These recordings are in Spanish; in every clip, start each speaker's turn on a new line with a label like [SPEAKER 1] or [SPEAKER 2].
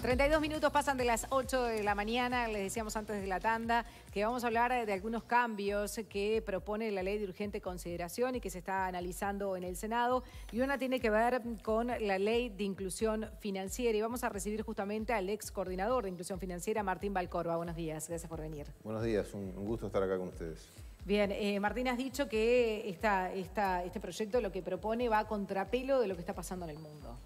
[SPEAKER 1] 32 minutos pasan de las 8 de la mañana, les decíamos antes de la tanda que vamos a hablar de algunos cambios que propone la ley de urgente consideración y que se está analizando en el Senado. Y una tiene que ver con la ley de inclusión financiera. Y vamos a recibir justamente al ex coordinador de inclusión financiera, Martín Balcorba. Buenos días, gracias por venir.
[SPEAKER 2] Buenos días, un gusto estar acá con ustedes.
[SPEAKER 1] Bien, eh, Martín, has dicho que este proyecto lo que propone va a contrapelo de lo que está pasando en el mundo.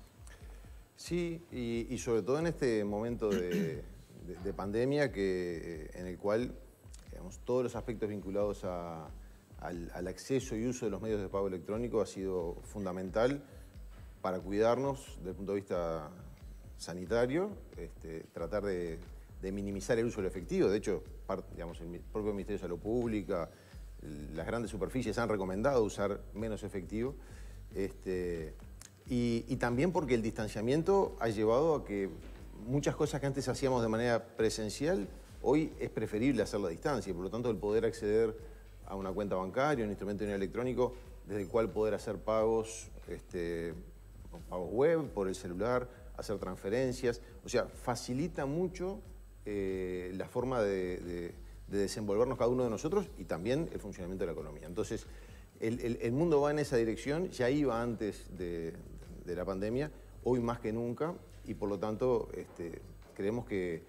[SPEAKER 2] Sí, y, sobre todo en este momento de, pandemia que, eh, en el cual todos los aspectos vinculados al, acceso y uso de los medios de pago electrónico ha sido fundamental para cuidarnos desde el punto de vista sanitario, este, tratar de, minimizar el uso del efectivo. De hecho, el propio Ministerio de Salud Pública, las grandes superficies han recomendado usar menos efectivo. Este, y, también porque el distanciamiento ha llevado a que muchas cosas que antes hacíamos de manera presencial, hoy es preferible hacerlo a distancia. Por lo tanto, el poder acceder a una cuenta bancaria, un instrumento electrónico, desde el cual poder hacer pagos, este, pagos web, por el celular, hacer transferencias. O sea, facilita mucho eh, la forma de, desenvolvernos cada uno de nosotros y también el funcionamiento de la economía. Entonces, el mundo va en esa dirección, ya iba antes de, de la pandemia, hoy más que nunca, y por lo tanto este, creemos que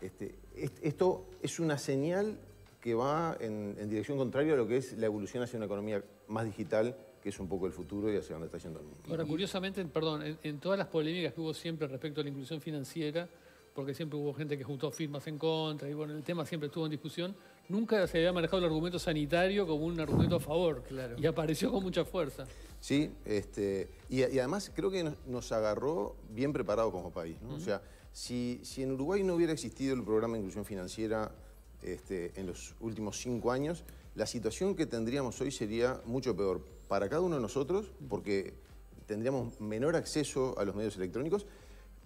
[SPEAKER 2] este, esto es una señal que va en, dirección contraria a lo que es la evolución hacia una economía más digital, que es un poco el futuro y hacia donde está yendo el mundo. Ahora,
[SPEAKER 3] curiosamente, perdón, en, en todas las polémicas que hubo siempre respecto a la inclusión financiera, porque siempre hubo gente que juntó firmas en contra, y bueno, el tema siempre estuvo en discusión, nunca se había manejado el argumento sanitario como un argumento a favor. Claro. Y apareció con mucha fuerza.
[SPEAKER 2] Sí, este, y, además creo que nos, agarró bien preparados como país. ¿no? O sea, si, si, en Uruguay no hubiera existido el programa de inclusión financiera este, en los últimos cinco años, la situación que tendríamos hoy sería mucho peor para cada uno de nosotros, porque tendríamos menor acceso a los medios electrónicos,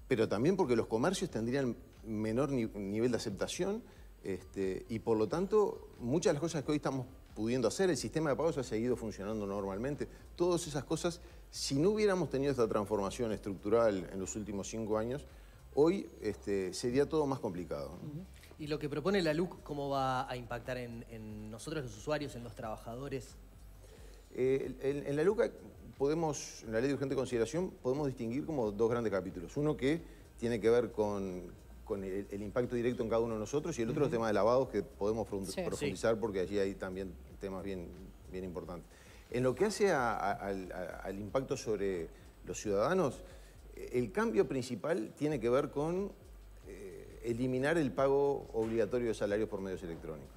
[SPEAKER 2] pero también porque los comercios tendrían menor nivel de aceptación este, y por lo tanto, muchas de las cosas que hoy estamos pudiendo hacer, el sistema de pagos ha seguido funcionando normalmente, todas esas cosas, si no hubiéramos tenido esta transformación estructural en los últimos cinco años, hoy este, sería todo más complicado.
[SPEAKER 3] ¿Y lo que propone la LUC, cómo va a impactar en, nosotros los usuarios, en los trabajadores?
[SPEAKER 2] en, eh, en, la LUC podemos, en la ley de urgente consideración, podemos distinguir como dos grandes capítulos. Uno que tiene que ver con con el, impacto directo en cada uno de nosotros y el otro es el los de lavados que podemos profundizar porque allí hay también temas bien, bien importantes. En lo que hace al, impacto sobre los ciudadanos, el cambio principal tiene que ver con eh, eliminar el pago obligatorio de salarios por medios electrónicos.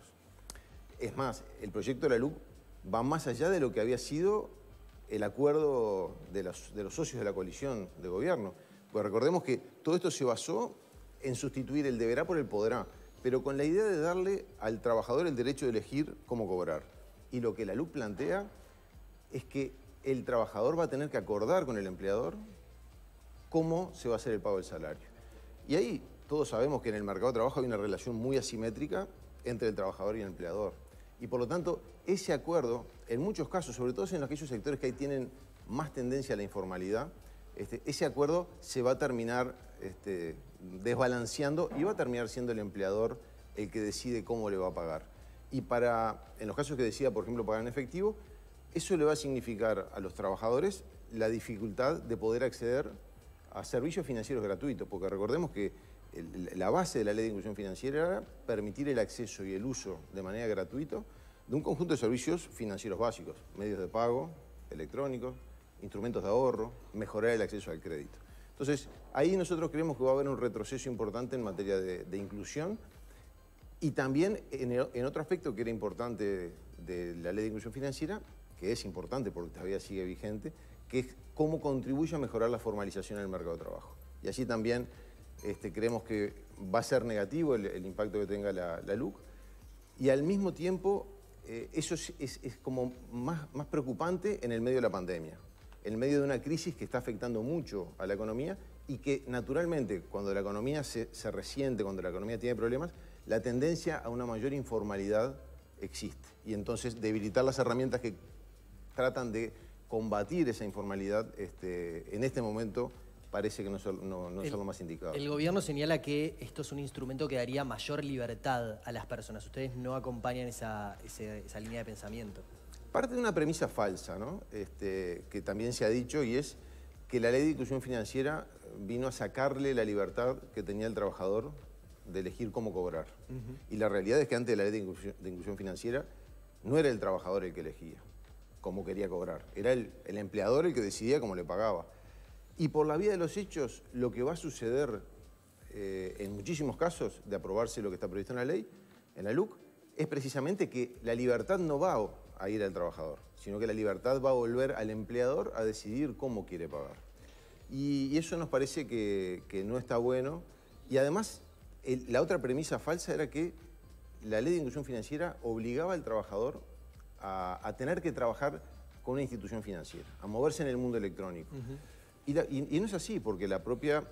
[SPEAKER 2] Es más, el proyecto de la LUC va más allá de lo que había sido el acuerdo de los, de los socios de la coalición de gobierno. Pues recordemos que todo esto se basó en sustituir el deberá por el podrá, pero con la idea de darle al trabajador el derecho de elegir cómo cobrar. Y lo que la LUC plantea es que el trabajador va a tener que acordar con el empleador cómo se va a hacer el pago del salario. Y ahí todos sabemos que en el mercado de trabajo hay una relación muy asimétrica entre el trabajador y el empleador. Y por lo tanto, ese acuerdo, en muchos casos, sobre todo en aquellos sectores que ahí tienen más tendencia a la informalidad, este, ese acuerdo se va a terminar este, desbalanceando y va a terminar siendo el empleador el que decide cómo le va a pagar. Y para, en los casos que decida, por ejemplo, pagar en efectivo, eso le va a significar a los trabajadores la dificultad de poder acceder a servicios financieros gratuitos, porque recordemos que la base de la ley de inclusión financiera era permitir el acceso y el uso de manera gratuita de un conjunto de servicios financieros básicos, medios de pago, electrónicos, instrumentos de ahorro, mejorar el acceso al crédito. Entonces, ahí nosotros creemos que va a haber un retroceso importante en materia de, inclusión y también en, otro aspecto que era importante de, la ley de inclusión financiera, que es importante porque todavía sigue vigente, que es cómo contribuye a mejorar la formalización en el mercado de trabajo. Y así también este, creemos que va a ser negativo el, impacto que tenga la, LUC. Y al mismo tiempo, eh, eso es, como más preocupante en el medio de la pandemia en medio de una crisis que está afectando mucho a la economía y que naturalmente cuando la economía se, resiente, cuando la economía tiene problemas, la tendencia a una mayor informalidad existe. Y entonces debilitar las herramientas que tratan de combatir esa informalidad este, en este momento parece que no, es lo más indicado. El
[SPEAKER 3] gobierno señala que esto es un instrumento que daría mayor libertad a las personas. Ustedes no acompañan esa línea de pensamiento
[SPEAKER 2] parte de una premisa falsa, este, que también se ha dicho y es que la ley de inclusión financiera vino a sacarle la libertad que tenía el trabajador de elegir cómo cobrar. Y la realidad es que antes de la ley de inclusión, financiera no era el trabajador el que elegía cómo quería cobrar, era el, empleador el que decidía cómo le pagaba. Y por la vía de los hechos, lo que va a suceder eh, en muchísimos casos de aprobarse lo que está previsto en la ley, en la LUC, es precisamente que la libertad no va a ir al trabajador, sino que la libertad va a volver al empleador a decidir cómo quiere pagar. Y, eso nos parece que, no está bueno. Y además, la otra premisa falsa era que la ley de inclusión financiera obligaba al trabajador a, tener que trabajar con una institución financiera, a moverse en el mundo electrónico. y no es así, porque la propia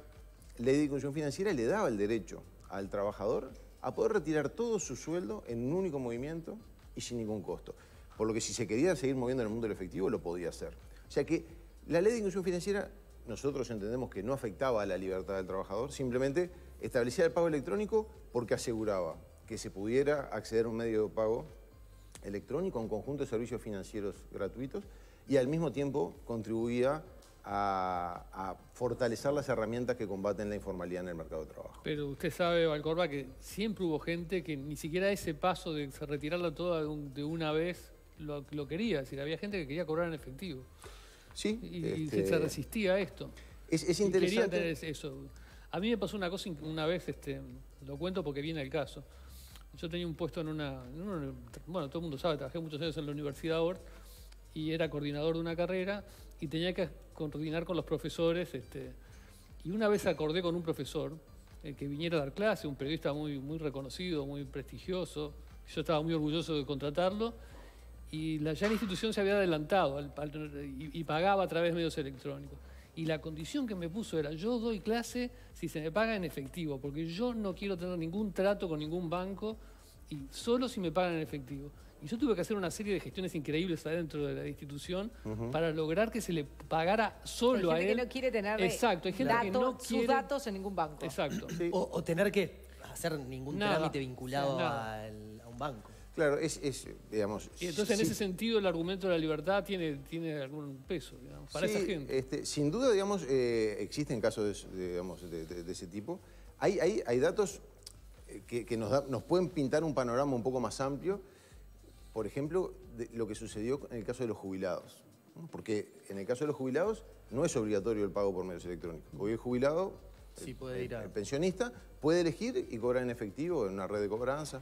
[SPEAKER 2] ley de inclusión financiera le daba el derecho al trabajador a poder retirar todo su sueldo en un único movimiento y sin ningún costo. Por lo que si se quería seguir moviendo en el mundo del efectivo, lo podía hacer. O sea que la ley de inclusión financiera nosotros entendemos que no afectaba a la libertad del trabajador, simplemente establecía el pago electrónico porque aseguraba que se pudiera acceder a un medio de pago electrónico, a un conjunto de servicios financieros gratuitos y al mismo tiempo contribuía a, fortalecer las herramientas que combaten la informalidad en el mercado de trabajo.
[SPEAKER 3] Pero usted sabe, Valcorba, que siempre hubo gente que ni siquiera ese paso de retirarla toda de una vez lo, quería, decir, había gente que quería cobrar en efectivo. Sí. Y, se este, resistía a esto. Es, es interesante. eso. A mí me pasó una cosa una vez, este, lo cuento porque viene el caso. Yo tenía un puesto en una, Bueno, todo el mundo sabe, trabajé muchos años en la Universidad Ort y era coordinador de una carrera y tenía que coordinar con los profesores. Este, y una vez acordé con un profesor eh, que viniera a dar clase, un periodista muy, muy reconocido, muy prestigioso. Yo estaba muy orgulloso de contratarlo y la, ya la institución se había adelantado y, pagaba a través de medios electrónicos. Y la condición que me puso era, yo doy clase si se me paga en efectivo, porque yo no quiero tener ningún trato con ningún banco y solo si me pagan en efectivo. Y yo tuve que hacer una serie de gestiones increíbles adentro de la institución para lograr que se le pagara solo a él.
[SPEAKER 1] Exacto, hay gente que no quiere... sus datos en ningún banco.
[SPEAKER 3] Exacto. O, tener que hacer ningún trámite vinculado a un
[SPEAKER 2] banco. Claro, es, digamos... Y entonces en ese
[SPEAKER 3] sentido el argumento de la libertad tiene, tiene algún peso digamos, para esa gente.
[SPEAKER 2] Este, sin duda, digamos, eh, existen casos de, ese tipo. Hay, datos eh, que, nos, pueden pintar un panorama un poco más amplio. Por ejemplo, de lo que sucedió en el caso de los jubilados. Porque en el caso de los jubilados no es obligatorio el pago por medios electrónicos. Hoy el jubilado, el pensionista, puede elegir y cobrar en efectivo en una red de cobranza.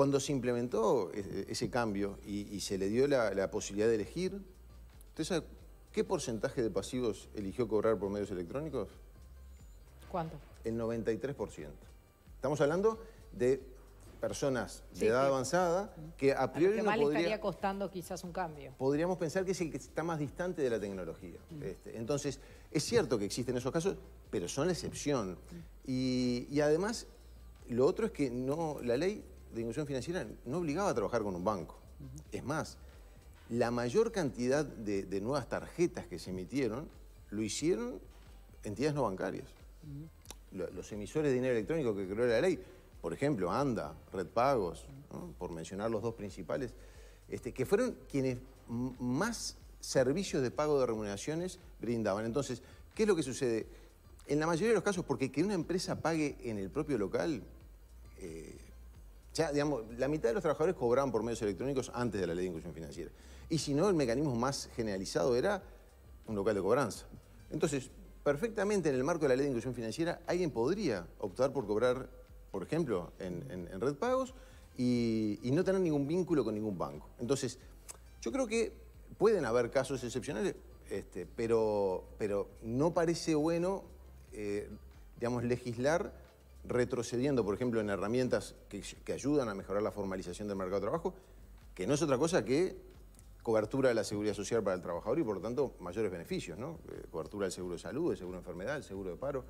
[SPEAKER 2] Cuando se implementó e-, e-, ese cambio y, se le dio la, posibilidad de elegir, qué porcentaje de pasivos eligió cobrar por medios electrónicos? ¿Cuánto? El 93%. Estamos hablando de personas de edad avanzada que a priori que no podría, estaría
[SPEAKER 1] costando quizás un cambio.
[SPEAKER 2] Podríamos pensar que es el que está más distante de la tecnología. Este. entonces, es cierto que existen esos casos, pero son la excepción. Y, y, además, lo otro es que no la ley de inclusión financiera no obligaba a trabajar con un banco. Es más, la mayor cantidad de, nuevas tarjetas que se emitieron lo hicieron entidades no bancarias. Los emisores de dinero electrónico que creó la ley, por ejemplo, ANDA, Red Pagos, por mencionar los dos principales, este, que fueron quienes más servicios de pago de remuneraciones brindaban. Entonces, ¿qué es lo que sucede? En la mayoría de los casos, porque que una empresa pague en el propio local, eh, digamos, la mitad de los trabajadores cobraban por medios electrónicos antes de la ley de inclusión financiera. Y si no, el mecanismo más generalizado era un local de cobranza. Entonces, perfectamente en el marco de la ley de inclusión financiera, alguien podría optar por cobrar, por ejemplo, en, red pagos y, no tener ningún vínculo con ningún banco. Entonces, yo creo que pueden haber casos excepcionales, este, pero, pero no parece bueno, eh, digamos, legislar retrocediendo, por ejemplo, en herramientas que, ayudan a mejorar la formalización del mercado de trabajo, que no es otra cosa que cobertura de la seguridad social para el trabajador y, por lo tanto, mayores beneficios, ¿no? Eh, cobertura del seguro de salud, del seguro de enfermedad, del seguro de paro.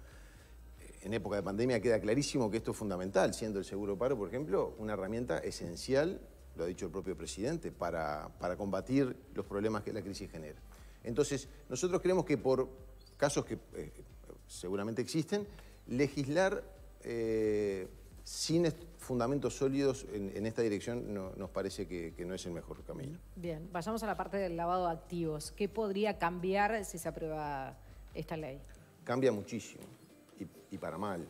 [SPEAKER 2] Eh, en época de pandemia queda clarísimo que esto es fundamental, siendo el seguro de paro, por ejemplo, una herramienta esencial, lo ha dicho el propio presidente, para, combatir los problemas que la crisis genera. Entonces, nosotros creemos que por casos que eh, seguramente existen, legislar eh, sin fundamentos sólidos en, esta dirección nos parece que, no es el mejor camino.
[SPEAKER 1] Bien, vayamos a la parte del lavado de activos. ¿Qué podría cambiar si se aprueba esta ley?
[SPEAKER 2] Cambia muchísimo y, para mal.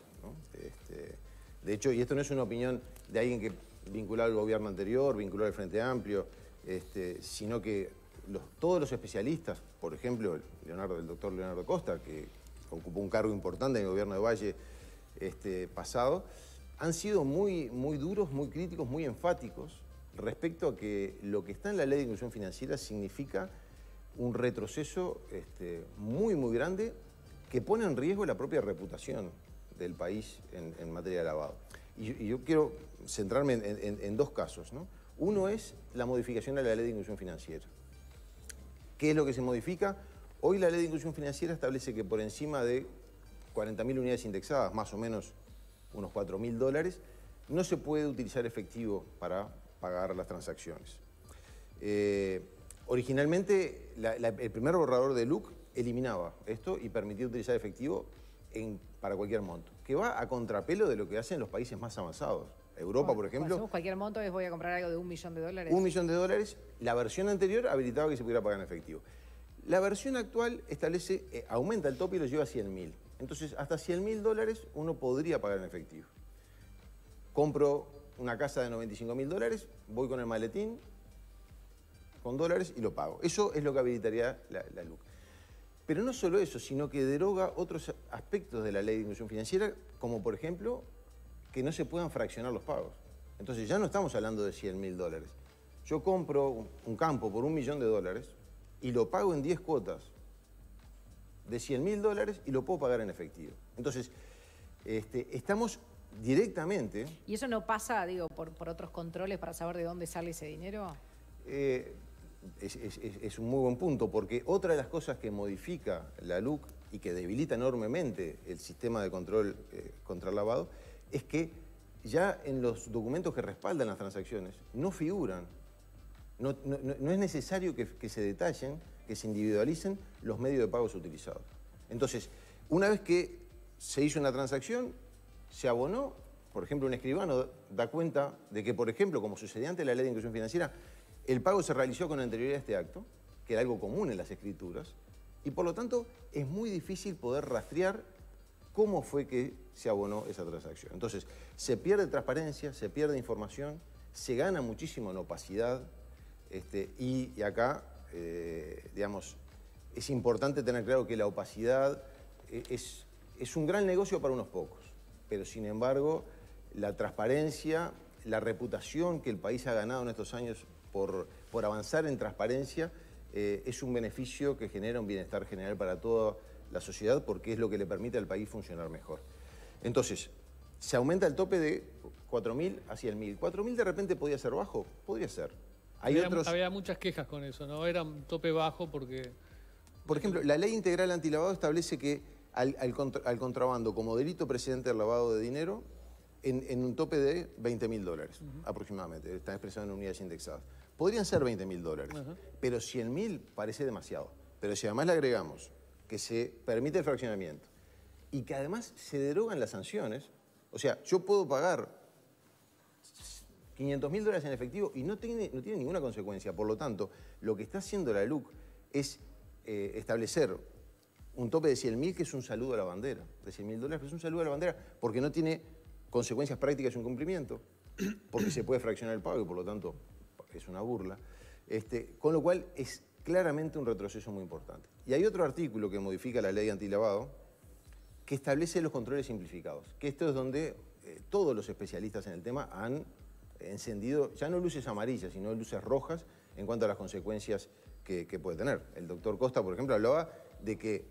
[SPEAKER 2] Este, de hecho, y esto no es una opinión de alguien que vinculó al gobierno anterior, vinculó al Frente Amplio, este, sino que todos los especialistas, por ejemplo, Leonardo, el doctor Leonardo Costa, que ocupó un cargo importante en el gobierno de Valle, este, pasado, han sido muy, muy duros, muy críticos, muy enfáticos respecto a que lo que está en la ley de inclusión financiera significa un retroceso este, muy, muy grande que pone en riesgo la propia reputación del país en, materia de lavado. Y, yo quiero centrarme en, dos casos. Uno es la modificación a la ley de inclusión financiera. ¿Qué es lo que se modifica? Hoy la ley de inclusión financiera establece que por encima de 40.000 unidades indexadas, más o menos unos 4.000 dólares, no se puede utilizar efectivo para pagar las transacciones. Eh, originalmente, el primer borrador de LUC eliminaba esto y permitía utilizar efectivo para cualquier monto, que va a contrapelo de lo que hacen los países más avanzados. Europa, por ejemplo. hacemos
[SPEAKER 1] cualquier monto es voy a comprar algo de un millón de dólares. Un millón de
[SPEAKER 2] dólares. La versión anterior habilitaba que se pudiera pagar en efectivo. La versión actual establece, eh, aumenta el tope y lo lleva a 100.000. Entonces, hasta 100 mil dólares uno podría pagar en efectivo. Compro una casa de 95 mil dólares, voy con el maletín, con dólares y lo pago. Eso es lo que habilitaría la, LUC. Pero no solo eso, sino que deroga otros aspectos de la ley de inclusión financiera, como por ejemplo que no se puedan fraccionar los pagos. Entonces ya no estamos hablando de 100 mil dólares. Yo compro un campo por un millón de dólares y lo pago en 10 cuotas de 100 mil dólares y lo puedo pagar en efectivo. Entonces, este, estamos directamente...
[SPEAKER 1] ¿Y eso no pasa, digo, por, por, otros controles para saber de dónde sale ese dinero?
[SPEAKER 2] Eh, es, un muy buen punto, porque otra de las cosas que modifica la LUC y que debilita enormemente el sistema de control eh, contra lavado es que ya en los documentos que respaldan las transacciones no figuran, no, es necesario que se detallen que se individualicen los medios de pagos utilizados. Entonces, una vez que se hizo una transacción, se abonó, por ejemplo, un escribano da cuenta de que, por ejemplo, como sucedía antes la ley de inclusión financiera, el pago se realizó con anterioridad a este acto, que era algo común en las escrituras, y por lo tanto es muy difícil poder rastrear cómo fue que se abonó esa transacción. Entonces, se pierde transparencia, se pierde información, se gana muchísimo en opacidad, este, y acá eh, digamos, es importante tener claro que la opacidad eh, es, es un gran negocio para unos pocos, pero sin embargo la transparencia, la reputación que el país ha ganado en estos años por, por avanzar en transparencia, eh, es un beneficio que genera un bienestar general para toda la sociedad porque es lo que le permite al país funcionar mejor. Entonces, se aumenta el tope de 4.000 hacia el 1.000. ¿4.000 de repente podría ser bajo? Podría ser. Había
[SPEAKER 3] muchas quejas con eso, ¿no? Era un tope bajo porque...
[SPEAKER 2] Por ejemplo, la ley integral antilavado establece que al, contrabando como delito precedente al lavado de dinero en, un tope de 20 mil dólares aproximadamente, está expresado en unidades indexadas. Podrían ser 20 mil dólares, pero 100 mil parece demasiado. Pero si además le agregamos que se permite el fraccionamiento y que además se derogan las sanciones, o sea, yo puedo pagar 500 mil dólares en efectivo y no tiene, ninguna consecuencia. Por lo tanto, lo que está haciendo la LUC es eh, establecer un tope de 100 mil que es un saludo a la bandera. De 100 mil dólares, pues, es un saludo a la bandera porque no tiene consecuencias prácticas un cumplimiento, porque se puede fraccionar el pago y por lo tanto es una burla. Este, con lo cual es claramente un retroceso muy importante. Y hay otro artículo que modifica la ley de antilavado que establece los controles simplificados, que esto es donde eh, todos los especialistas en el tema han encendido, ya no luces amarillas, sino luces rojas en cuanto a las consecuencias que, puede tener. El doctor Costa, por ejemplo, hablaba de que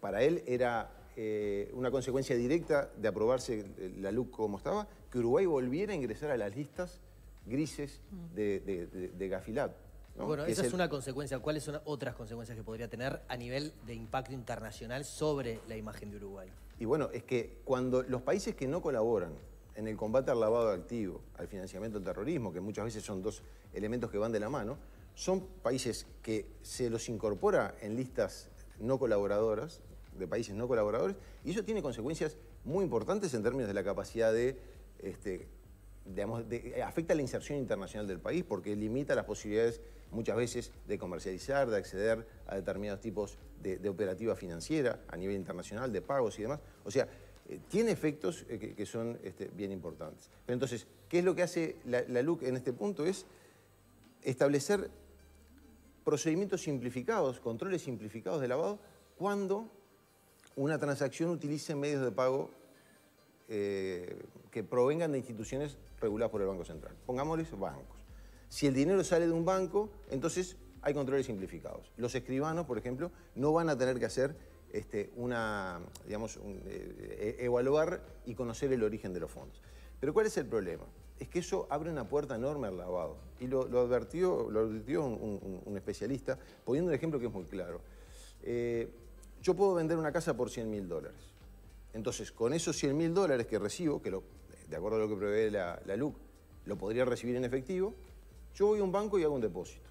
[SPEAKER 2] para él era eh, una consecuencia directa de aprobarse la LUC como estaba, que Uruguay volviera a ingresar a las listas grises mm. de, Gafilat. Bueno, esa es, una
[SPEAKER 3] consecuencia. ¿Cuáles son otras consecuencias que podría tener a nivel de impacto internacional sobre la imagen de Uruguay?
[SPEAKER 2] Y bueno, es que cuando los países que no colaboran en el combate al lavado de activo, al financiamiento del terrorismo, que muchas veces son dos elementos que van de la mano, son países que se los incorpora en listas no colaboradoras, de países no colaboradores, y eso tiene consecuencias muy importantes en términos de la capacidad de, este, digamos, afecta la inserción internacional del país porque limita las posibilidades muchas veces de comercializar, de acceder a determinados tipos de, operativa financiera a nivel internacional, de pagos y demás. O sea, eh, tiene efectos eh, que, son este, bien importantes. Pero entonces, ¿qué es lo que hace la, LUC en este punto? Es establecer procedimientos simplificados, controles simplificados de lavado, cuando una transacción utilice medios de pago eh, que provengan de instituciones reguladas por el Banco Central. Pongámosles bancos. Si el dinero sale de un banco, entonces hay controles simplificados. Los escribanos, por ejemplo, no van a tener que hacer este, una, digamos, eh, eh, evaluar y conocer el origen de los fondos. Pero ¿cuál es el problema? Es que eso abre una puerta enorme al lavado. Y lo, lo advirtió, lo advirtió un, especialista, poniendo un ejemplo que es muy claro. Eh, yo puedo vender una casa por 100 mil dólares. Entonces, con esos 100 mil dólares que recibo, que de acuerdo a lo que prevé la LUC, lo podría recibir en efectivo, yo voy a un banco y hago un depósito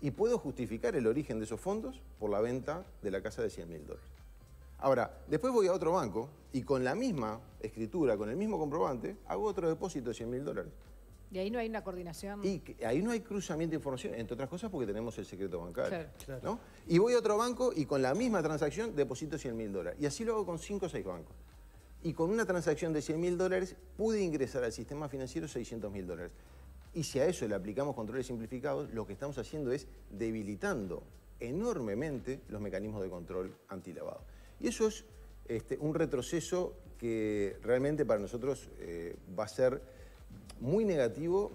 [SPEAKER 2] y puedo justificar el origen de esos fondos por la venta de la casa de 100 mil dólares. Ahora, después voy a otro banco y con la misma escritura, con el mismo comprobante, hago otro depósito de 100 mil dólares.
[SPEAKER 1] ¿Y ahí no hay una coordinación? Y
[SPEAKER 2] ahí no hay cruzamiento de información, entre otras cosas porque tenemos el secreto bancario. Y voy a otro banco y con la misma transacción deposito 100 mil dólares. Y así lo hago con 5 o 6 bancos. Y con una transacción de 100 mil dólares pude ingresar al sistema financiero 600 mil dólares. Y si a eso le aplicamos controles simplificados, lo que estamos haciendo es debilitando enormemente los mecanismos de control antilavado. Y eso es este, un retroceso que realmente para nosotros eh, va a ser muy negativo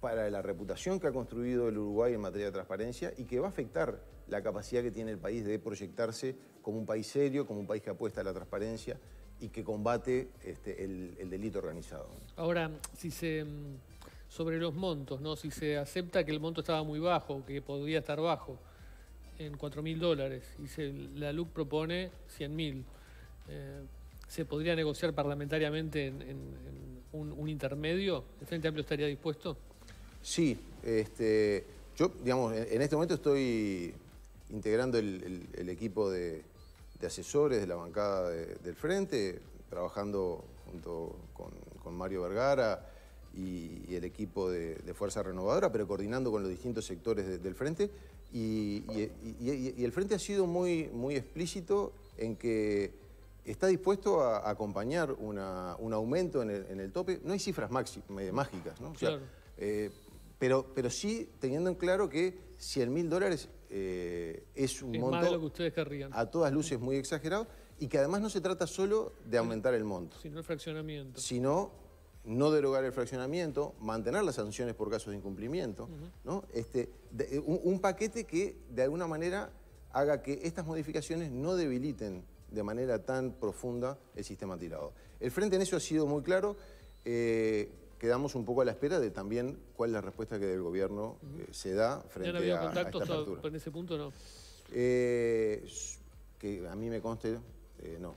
[SPEAKER 2] para la reputación que ha construido el Uruguay en materia de transparencia y que va a afectar la capacidad que tiene el país de proyectarse como un país serio, como un país que apuesta a la transparencia y que combate este, el, el delito organizado.
[SPEAKER 3] Ahora, si se mm, sobre los montos, ¿no? Si se acepta que el monto estaba muy bajo, que podría estar bajo, en 4.000 dólares, y se, la LUC propone 100.000... Eh, ¿Se podría negociar parlamentariamente en, un, intermedio? ¿El Frente Amplio estaría dispuesto?
[SPEAKER 2] Sí, este, yo, digamos, en, este momento estoy integrando el, equipo de, asesores de la bancada del Frente, trabajando junto con Mario Vergara, y, el equipo de, Fuerza Renovadora, pero coordinando con los distintos sectores del Frente. Y, el Frente ha sido muy, muy explícito en que está dispuesto a, acompañar un aumento en el, tope. No hay cifras eh, mágicas, ¿no? claro. Eh, pero, pero sí teniendo en claro que 100 mil dólares eh, es un monto a todas luces muy exagerado y que además no se trata solo de aumentar el monto. Sino
[SPEAKER 3] el fraccionamiento.
[SPEAKER 2] Sino no derogar el fraccionamiento, mantener las sanciones por casos de incumplimiento, ¿no? este, un, paquete que de alguna manera haga que estas modificaciones no debiliten de manera tan profunda el sistema tirado. El Frente en eso ha sido muy claro, eh, quedamos un poco a la espera de también cuál es la respuesta que del gobierno eh, se da frente a, en ese punto no? Eh, que a mí me conste, no.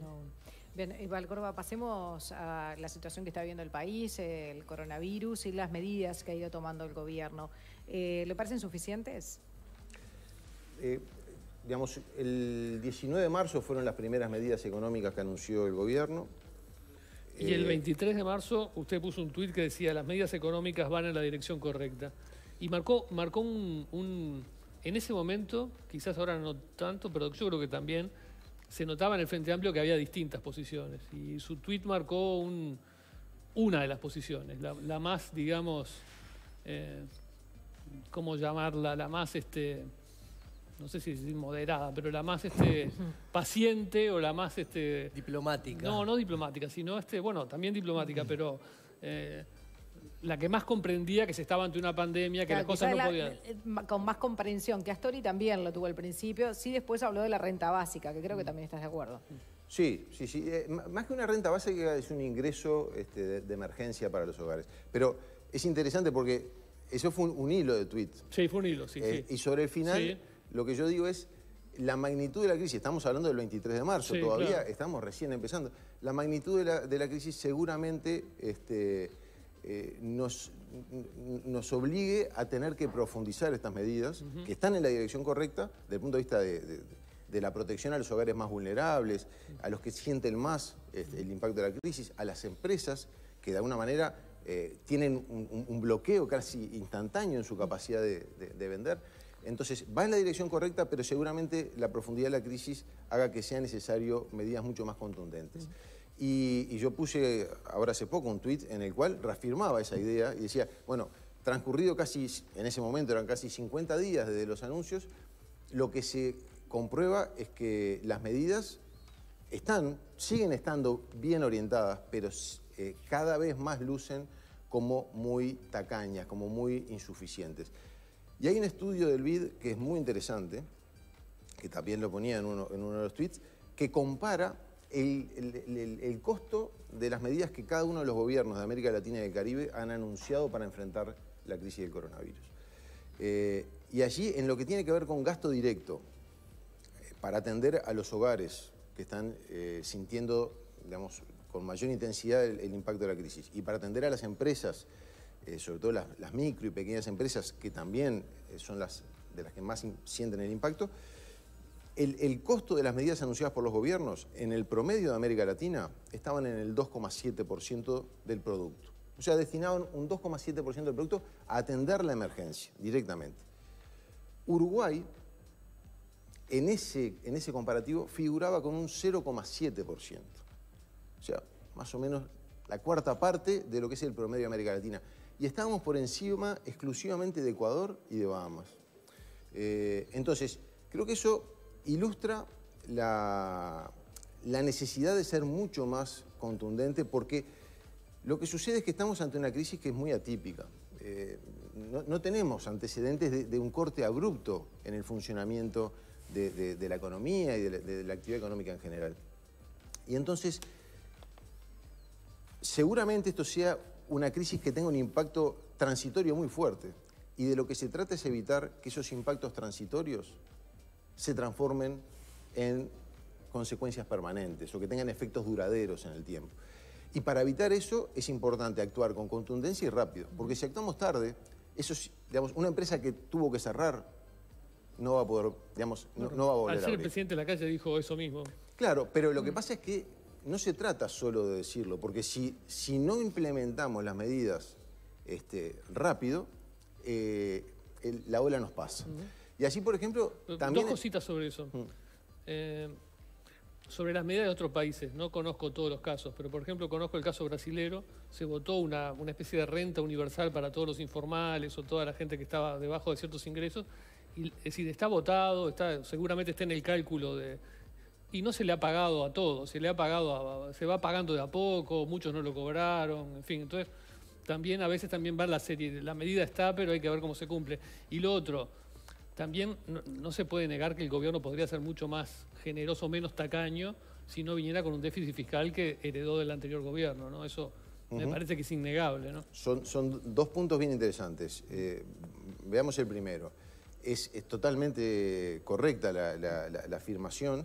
[SPEAKER 3] No.
[SPEAKER 1] Bien, eh, Valcorba, pasemos a la situación que está viviendo el país, el coronavirus y las medidas que ha ido tomando el gobierno. Eh, ¿Le parecen suficientes?
[SPEAKER 2] Eh, digamos, el 19 de marzo fueron las primeras medidas económicas que anunció el gobierno. Y el
[SPEAKER 3] 23 de marzo usted puso un tuit que decía las medidas económicas van en la dirección correcta. Y marcó, marcó un, un en ese momento, quizás ahora no tanto, pero yo creo que también se notaba en el Frente Amplio que había distintas posiciones. Y su tweet marcó una de las posiciones, la, más, digamos, eh, ¿cómo llamarla? La más, este, no sé si moderada, pero la más este, paciente o la más... Este, diplomática. No, no diplomática, sino, este, bueno, también diplomática, mm. pero... Eh, la que más comprendía que se
[SPEAKER 2] estaba ante una pandemia, que las cosas no podían. Eh,
[SPEAKER 1] con más comprensión, que Astori también lo tuvo al principio, sí después habló de la renta básica, que creo que mm. también estás de acuerdo.
[SPEAKER 2] Sí, sí, sí. Eh, más que una renta básica es un ingreso este, de, emergencia para los hogares. Pero es interesante porque eso fue un, hilo de tuit. Sí, fue un hilo, sí. Eh, y sobre el final, lo que yo digo es la magnitud de la crisis, estamos hablando del 23 de marzo, todavía estamos recién empezando, la magnitud de la, crisis seguramente este, eh, nos, nos, obligue a tener que profundizar estas medidas que están en la dirección correcta desde el punto de vista de, la protección a los hogares más vulnerables, a los que sienten más este, el impacto de la crisis, a las empresas que de alguna manera eh, tienen un, bloqueo casi instantáneo en su capacidad de, vender. Entonces, va en la dirección correcta, pero seguramente la profundidad de la crisis haga que sea necesario medidas mucho más contundentes. Y, yo puse ahora hace poco un tuit en el cual reafirmaba esa idea y decía, bueno, transcurrido casi, en ese momento eran casi 50 días desde los anuncios, lo que se comprueba es que las medidas están, siguen estando bien orientadas, pero eh, cada vez más lucen como muy tacañas, como muy insuficientes. Y hay un estudio del BID que es muy interesante, que también lo ponía en uno, en uno de los tweets, que compara el, costo de las medidas que cada uno de los gobiernos de América Latina y del Caribe han anunciado para enfrentar la crisis del coronavirus. Eh, y allí, en lo que tiene que ver con gasto directo, eh, para atender a los hogares que están eh, sintiendo, digamos, con mayor intensidad el, impacto de la crisis, y para atender a las empresas, sobre todo las, las, micro y pequeñas empresas, que también son las de las que más sienten el impacto, el, costo de las medidas anunciadas por los gobiernos en el promedio de América Latina estaban en el 2,7% del producto. O sea, destinaban un 2,7% del producto a atender la emergencia directamente. Uruguay, en ese, en ese comparativo, figuraba con un 0,7%. O sea, más o menos la cuarta parte de lo que es el promedio de América Latina. Y estábamos por encima exclusivamente de Ecuador y de Bahamas. Eh, entonces, creo que eso ilustra la, necesidad de ser mucho más contundente porque lo que sucede es que estamos ante una crisis que es muy atípica. Eh, no, tenemos antecedentes de, un corte abrupto en el funcionamiento de, la economía y de la actividad económica en general. Y entonces, seguramente esto sea una crisis que tenga un impacto transitorio muy fuerte. Y de lo que se trata es evitar que esos impactos transitorios se transformen en consecuencias permanentes o que tengan efectos duraderos en el tiempo. Y para evitar eso es importante actuar con contundencia y rápido, porque si actuamos tarde, eso digamos, una empresa que tuvo que cerrar no va a poder, digamos, no, va a volver Al el
[SPEAKER 3] presidente de la calle dijo eso mismo.
[SPEAKER 2] Claro, pero lo que pasa es que no se trata solo de decirlo, porque si, si no implementamos las medidas este, rápido, eh, la ola nos pasa. Y así, por ejemplo, también... Dos
[SPEAKER 3] cositas sobre eso. Mm. Eh, sobre las medidas de otros países, no conozco todos los casos, pero por ejemplo conozco el caso brasilero, se votó una, especie de renta universal para todos los informales o toda la gente que estaba debajo de ciertos ingresos, y, es decir, está votado, está, seguramente está en el cálculo de... Y no se le ha pagado a todos, se le ha pagado se va pagando de a poco, muchos no lo cobraron, en fin, entonces también a veces también va la serie, la medida está, pero hay que ver cómo se cumple. Y lo otro, también no, se puede negar que el gobierno podría ser mucho más generoso, menos tacaño, si no viniera con un déficit fiscal que heredó del anterior gobierno, ¿no? Eso me parece que es innegable, ¿no?
[SPEAKER 2] Son, dos puntos bien interesantes. Eh, veamos el primero. Es, totalmente correcta la, afirmación.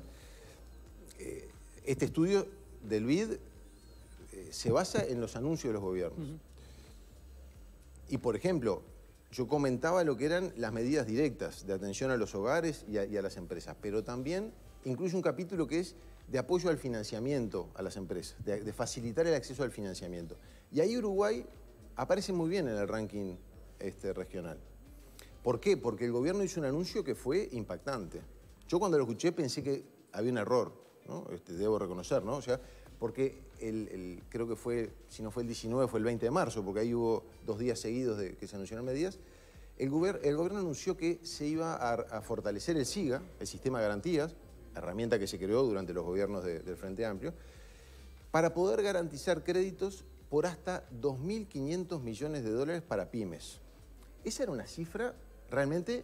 [SPEAKER 2] Eh, este estudio del BID eh, se basa en los anuncios de los gobiernos. Y, por ejemplo, yo comentaba lo que eran las medidas directas de atención a los hogares y a, las empresas, pero también incluye un capítulo que es de apoyo al financiamiento a las empresas, de, facilitar el acceso al financiamiento. Y ahí Uruguay aparece muy bien en el ranking este, regional. ¿Por qué? Porque el gobierno hizo un anuncio que fue impactante. Yo cuando lo escuché pensé que había un error, este, debo reconocer, ¿no? O sea, porque el, creo que fue, si no fue el 19, fue el 20 de marzo, porque ahí hubo dos días seguidos de, que se anunciaron medidas, el, el gobierno anunció que se iba a, fortalecer el SIGA, el Sistema de Garantías, herramienta que se creó durante los gobiernos del Frente Amplio, para poder garantizar créditos por hasta 2.500 millones de dólares para pymes. Esa era una cifra realmente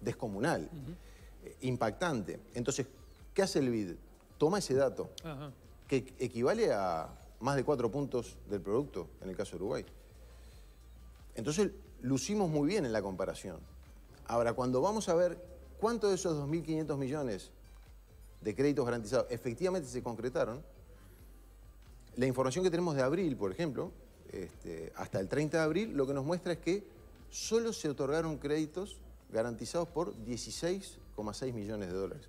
[SPEAKER 2] descomunal, eh, impactante. Entonces, ¿qué hace el BID? Toma ese dato que equivale a más de cuatro puntos del producto, en el caso de Uruguay. Entonces, lucimos muy bien en la comparación. Ahora, cuando vamos a ver cuánto de esos 2.500 millones de créditos garantizados efectivamente se concretaron, la información que tenemos de abril, por ejemplo, este, hasta el 30 de abril, lo que nos muestra es que solo se otorgaron créditos garantizados por 16,6 millones de dólares.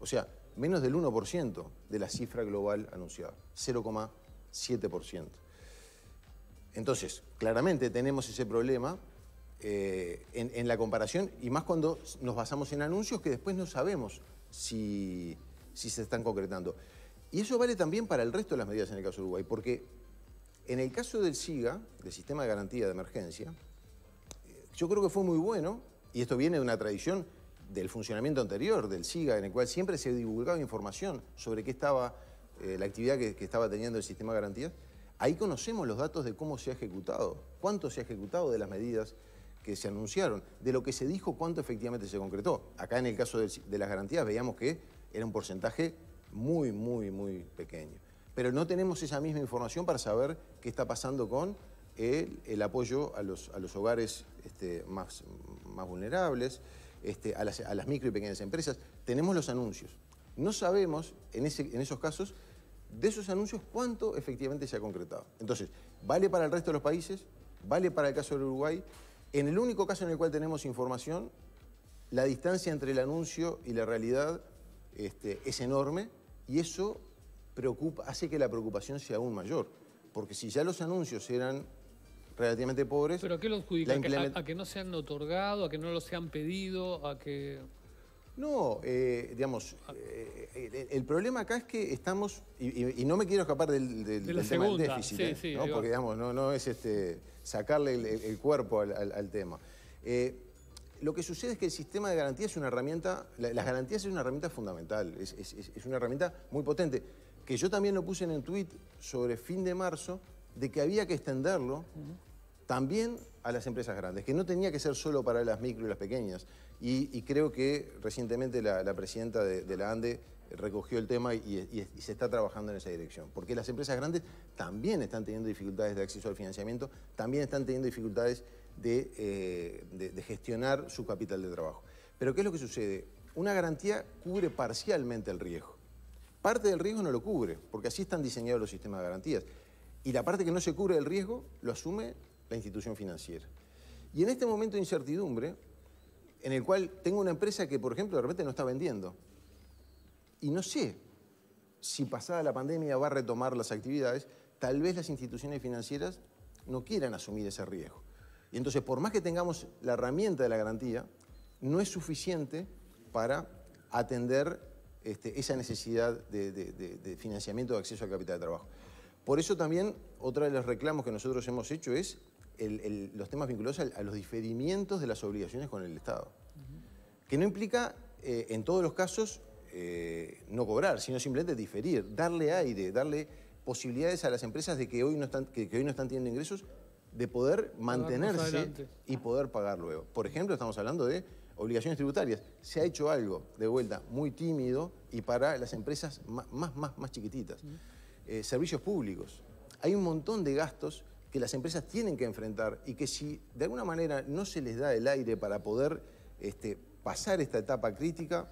[SPEAKER 2] O sea, menos del 1% de la cifra global anunciada, 0,7%. Entonces, claramente tenemos ese problema eh, en, la comparación y más cuando nos basamos en anuncios que después no sabemos si, si se están concretando. Y eso vale también para el resto de las medidas en el caso de Uruguay, porque en el caso del SIGA, del Sistema de Garantía de Emergencia, eh, yo creo que fue muy bueno, y esto viene de una tradición del funcionamiento anterior del SIGA, en el cual siempre se divulgaba información sobre qué estaba eh, la actividad que, estaba teniendo el sistema de garantías, ahí conocemos los datos de cómo se ha ejecutado, cuánto se ha ejecutado de las medidas que se anunciaron, de lo que se dijo, cuánto efectivamente se concretó. Acá en el caso de las garantías veíamos que era un porcentaje muy, muy, muy pequeño. Pero no tenemos esa misma información para saber qué está pasando con el, apoyo a los, hogares este, más, más vulnerables, este, a, las, micro y pequeñas empresas. Tenemos los anuncios. No sabemos, en, esos casos, de esos anuncios cuánto efectivamente se ha concretado. Entonces, vale para el resto de los países, vale para el caso del Uruguay. En el único caso en el cual tenemos información, la distancia entre el anuncio y la realidad este, es enorme y eso hace que la preocupación sea aún mayor. Porque si ya los anuncios eran relativamente pobres. ¿Pero a qué lo adjudica? ¿A,
[SPEAKER 3] que no se han otorgado? ¿A que no lo se han pedido? ¿A que...?
[SPEAKER 2] No, eh, digamos, eh, eh, el, problema acá es que estamos, y, no me quiero escapar del, del, de déficit, porque digamos, no, es este, sacarle el, cuerpo al, tema. lo que sucede es que el sistema de garantías es una herramienta, las garantías es una herramienta fundamental, es, una herramienta muy potente, que yo también lo puse en el tweet sobre fin de marzo, de que había que extenderlo también a las empresas grandes, que no tenía que ser solo para las micro y las pequeñas. Y, creo que recientemente la, presidenta de, la ANDE recogió el tema y, se está trabajando en esa dirección. Porque las empresas grandes también están teniendo dificultades de acceso al financiamiento, también están teniendo dificultades eh, de, de gestionar su capital de trabajo. Pero ¿qué es lo que sucede? Una garantía cubre parcialmente el riesgo. Parte del riesgo no lo cubre, porque así están diseñados los sistemas de garantías. Y la parte que no se cubre del riesgo lo asume la institución financiera. Y en este momento de incertidumbre, en el cual tengo una empresa que, por ejemplo, de repente no está vendiendo, y no sé si pasada la pandemia va a retomar las actividades, tal vez las instituciones financieras no quieran asumir ese riesgo. Y entonces, por más que tengamos la herramienta de la garantía, no es suficiente para atender este, esa necesidad de, financiamiento de acceso al capital de trabajo. Por eso también, otra de los reclamos que nosotros hemos hecho es los temas vinculados a, los diferimientos de las obligaciones con el Estado, que no implica eh, en todos los casos eh, no cobrar, sino simplemente diferir, darle aire, darle posibilidades a las empresas de que hoy no están, que, hoy no están teniendo ingresos, de poder mantenerse y poder pagar luego. Por ejemplo, estamos hablando de obligaciones tributarias. Se ha hecho algo, de vuelta, muy tímido y para las empresas más, más, más, chiquititas. Eh, servicios públicos. Hay un montón de gastos que las empresas tienen que enfrentar y que si de alguna manera no se les da el aire para poder este, pasar esta etapa crítica,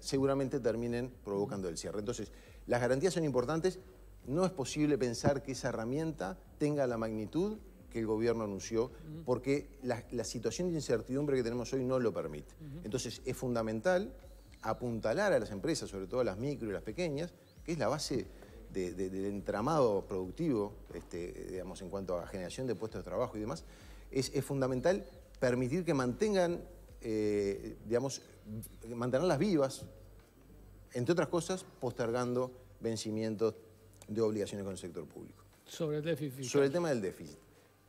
[SPEAKER 2] seguramente terminen provocando el cierre. Entonces, las garantías son importantes. No es posible pensar que esa herramienta tenga la magnitud que el gobierno anunció, porque la, la situación de incertidumbre que tenemos hoy no lo permite. Entonces, es fundamental apuntalar a las empresas, sobre todo a las micro y las pequeñas, que es la base del entramado productivo, este, digamos, en cuanto a generación de puestos de trabajo y demás, es, fundamental permitir que mantengan, eh, digamos, mantenerlas vivas, entre otras cosas, postergando vencimientos de obligaciones con el sector público.
[SPEAKER 3] Sobre el déficit. Sobre el tema
[SPEAKER 2] del déficit.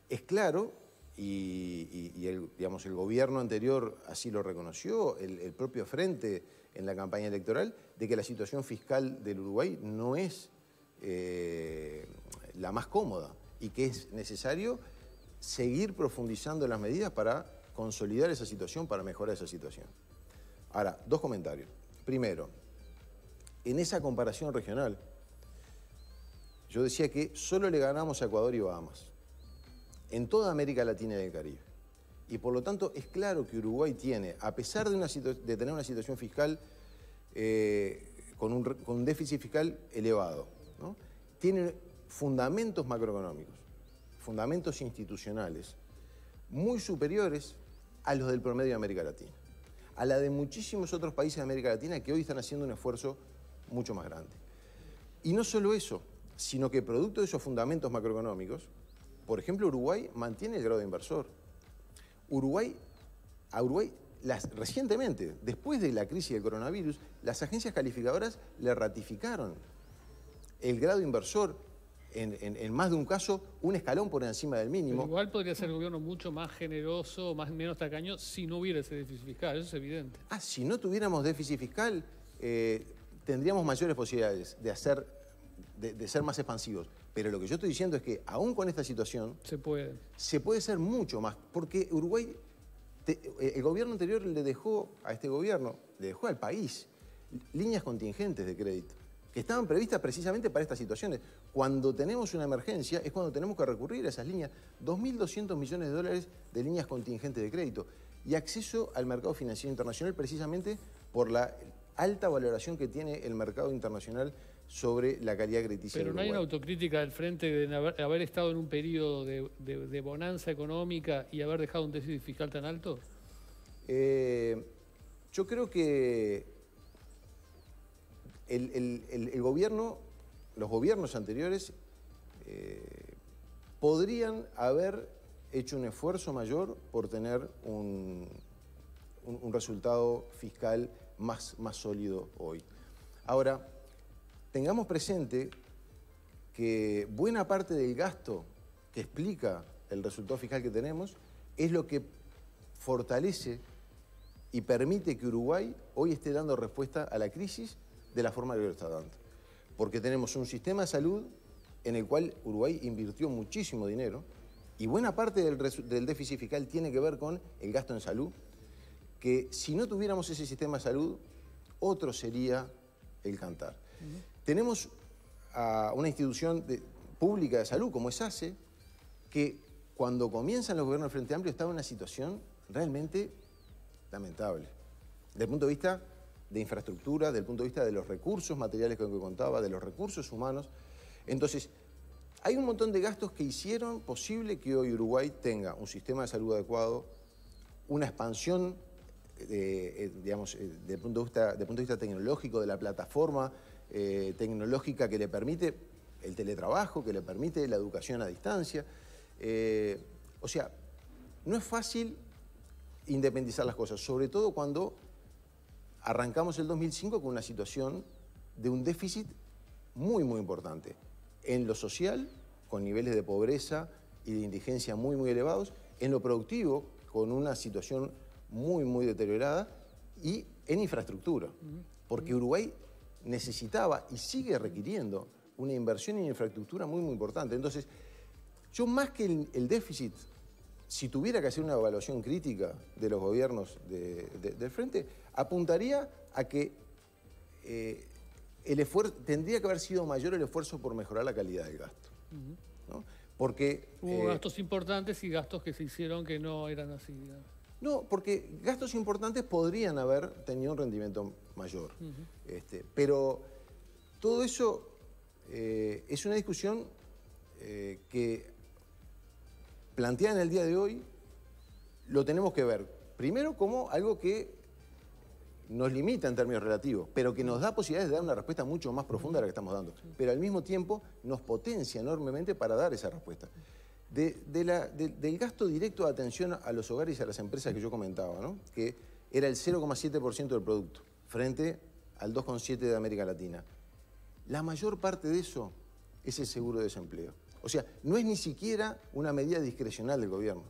[SPEAKER 2] Es claro, y, el, digamos, el gobierno anterior así lo reconoció, el propio frente en la campaña electoral, de que la situación fiscal del Uruguay no es eh, la más cómoda y que es necesario seguir profundizando las medidas para consolidar esa situación, para mejorar esa situación. Ahora, dos comentarios. Primero, en esa comparación regional, yo decía que solo le ganamos a Ecuador y Bahamas, en toda América Latina y el Caribe. Y por lo tanto es claro que Uruguay tiene, a pesar de, una de tener una situación fiscal eh, con un déficit fiscal elevado, tienen fundamentos macroeconómicos, fundamentos institucionales, muy superiores a los del promedio de América Latina, a la de muchísimos otros países de América Latina que hoy están haciendo un esfuerzo mucho más grande. Y no solo eso, sino que producto de esos fundamentos macroeconómicos, por ejemplo, Uruguay mantiene el grado de inversor. Uruguay, a Uruguay, las, recientemente, después de la crisis del coronavirus, las agencias calificadoras le ratificaron el grado inversor, en, más de un caso, un escalón por encima del mínimo.
[SPEAKER 3] igual podría ser el gobierno mucho más generoso, más menos tacaño, si no hubiera ese déficit fiscal, eso es evidente.
[SPEAKER 2] Ah, si no tuviéramos déficit fiscal, eh, tendríamos mayores posibilidades de hacer, ser más expansivos. Pero lo que yo estoy diciendo es que, aún con esta situación... Se puede. Se puede ser mucho más, porque Uruguay eh, el gobierno anterior le dejó a este gobierno, le dejó al país líneas contingentes de crédito estaban previstas precisamente para estas situaciones. Cuando tenemos una emergencia es cuando tenemos que recurrir a esas líneas, 2.200 millones de dólares de líneas contingentes de crédito y acceso al mercado financiero internacional precisamente por la alta valoración que tiene el mercado internacional sobre la calidad crediticia. Pero no hay una
[SPEAKER 3] autocrítica del frente de haber, estado en un periodo de, bonanza económica y haber dejado un déficit fiscal tan alto.
[SPEAKER 2] Eh, yo creo que el, gobierno, los gobiernos anteriores eh, podrían haber hecho un esfuerzo mayor por tener un, un resultado fiscal más, más sólido hoy. Ahora, tengamos presente que buena parte del gasto que explica el resultado fiscal que tenemos es lo que fortalece y permite que Uruguay hoy esté dando respuesta a la crisis de la forma que lo está dando. Porque tenemos un sistema de salud en el cual Uruguay invirtió muchísimo dinero y buena parte del, déficit fiscal tiene que ver con el gasto en salud, que si no tuviéramos ese sistema de salud, otro sería el cantar. Tenemos a una institución pública de salud como es ACE, que cuando comienzan los gobiernos del Frente Amplio estaba en una situación realmente lamentable. Desde el punto de vista de infraestructura, del punto de vista de los recursos materiales con que contaba, de los recursos humanos. Entonces, hay un montón de gastos que hicieron posible que hoy Uruguay tenga un sistema de salud adecuado, una expansión, eh, eh, digamos, desde eh, punto de punto de vista tecnológico, de la plataforma tecnológica que le permite el teletrabajo, que le permite la educación a distancia. o sea, no es fácil independizar las cosas, sobre todo cuando arrancamos el 2005 con una situación de un déficit muy, muy importante. En lo social, con niveles de pobreza y de indigencia muy, muy elevados, en lo productivo, con una situación muy, muy deteriorada, y en infraestructura, porque Uruguay necesitaba y sigue requiriendo una inversión en infraestructura muy, muy importante. Entonces, yo más que el, déficit si tuviera que hacer una evaluación crítica de los gobiernos del frente, apuntaría a que eh, el esfuerzo, tendría que haber sido mayor el esfuerzo por mejorar la calidad del gasto. Porque... Hubo eh, gastos
[SPEAKER 3] importantes y gastos que se hicieron que no eran así.
[SPEAKER 2] No, porque gastos importantes podrían haber tenido un rendimiento mayor. Este, pero todo eso eh, es una discusión que planteada en el día de hoy, lo tenemos que ver, primero como algo que nos limita en términos relativos, pero que nos da posibilidades de dar una respuesta mucho más profunda a la que estamos dando. Pero al mismo tiempo nos potencia enormemente para dar esa respuesta. del gasto directo de atención a los hogares y a las empresas que yo comentaba, que era el 0,7% del producto, frente al 2,7% de América Latina. La mayor parte de eso es el seguro de desempleo. O sea, no es ni siquiera una medida discrecional del gobierno.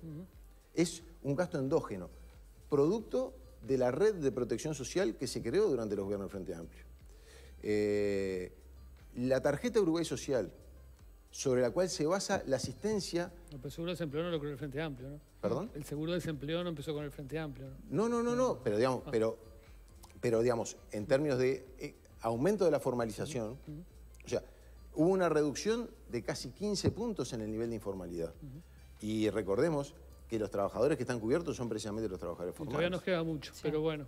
[SPEAKER 2] Es un gasto endógeno, producto de la red de protección social que se creó durante los gobiernos del Frente Amplio. Eh, la tarjeta Uruguay Social, sobre la cual se basa la asistencia...
[SPEAKER 3] el seguro de desempleo no lo creó el Frente Amplio, ¿no? ¿Perdón? El seguro de desempleo no empezó con el Frente Amplio, ¿no?
[SPEAKER 2] No, no, no, no. pero digamos, ah. pero, pero digamos, en términos de eh, aumento de la formalización, o sea, hubo una reducción de casi 15 puntos en el nivel de informalidad. Y recordemos que los trabajadores que están cubiertos son precisamente los trabajadores formales. todavía nos
[SPEAKER 3] queda mucho, pero bueno.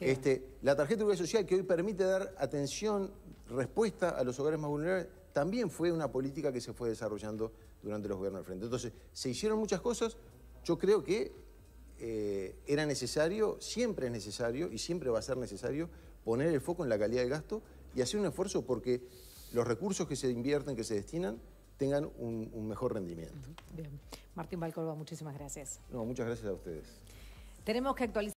[SPEAKER 3] Este,
[SPEAKER 2] la tarjeta de seguridad social que hoy permite dar atención, respuesta a los hogares más vulnerables, también fue una política que se fue desarrollando durante los gobiernos del frente. Entonces, se hicieron muchas cosas, yo creo que eh, era necesario, siempre es necesario y siempre va a ser necesario poner el foco en la calidad del gasto y hacer un esfuerzo porque los recursos que se invierten, que se destinan, tengan un, mejor rendimiento.
[SPEAKER 1] Bien. Martín Balcorba, muchísimas gracias.
[SPEAKER 2] No, muchas gracias a ustedes.
[SPEAKER 1] Tenemos que actualizar.